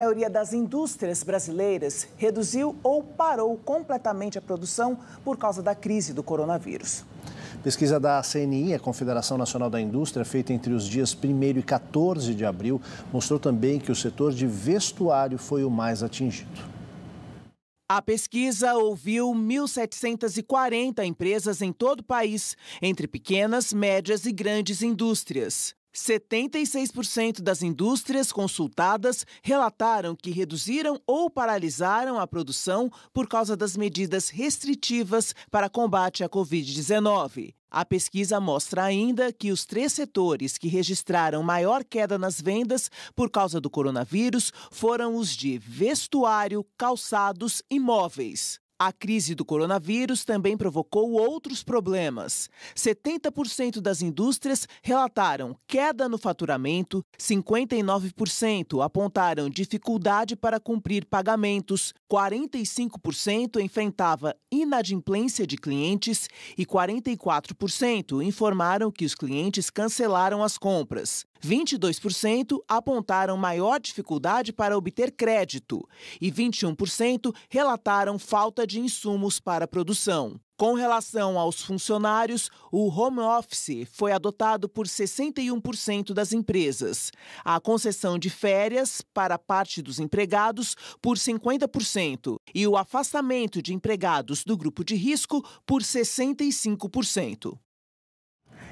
A maioria das indústrias brasileiras reduziu ou parou completamente a produção por causa da crise do coronavírus. Pesquisa da CNI, a Confederação Nacional da Indústria, feita entre os dias 1 e 14 de abril, mostrou também que o setor de vestuário foi o mais atingido. A pesquisa ouviu 1.740 empresas em todo o país, entre pequenas, médias e grandes indústrias. 76% das indústrias consultadas relataram que reduziram ou paralisaram a produção por causa das medidas restritivas para combate à Covid-19. A pesquisa mostra ainda que os três setores que registraram maior queda nas vendas por causa do coronavírus foram os de vestuário, calçados e móveis. A crise do coronavírus também provocou outros problemas. 70% das indústrias relataram queda no faturamento, 59% apontaram dificuldade para cumprir pagamentos, 45% enfrentava inadimplência de clientes e 44% informaram que os clientes cancelaram as compras. 22% apontaram maior dificuldade para obter crédito e 21% relataram falta de insumos para a produção. Com relação aos funcionários, o home office foi adotado por 61% das empresas, a concessão de férias para parte dos empregados por 50% e o afastamento de empregados do grupo de risco por 65%.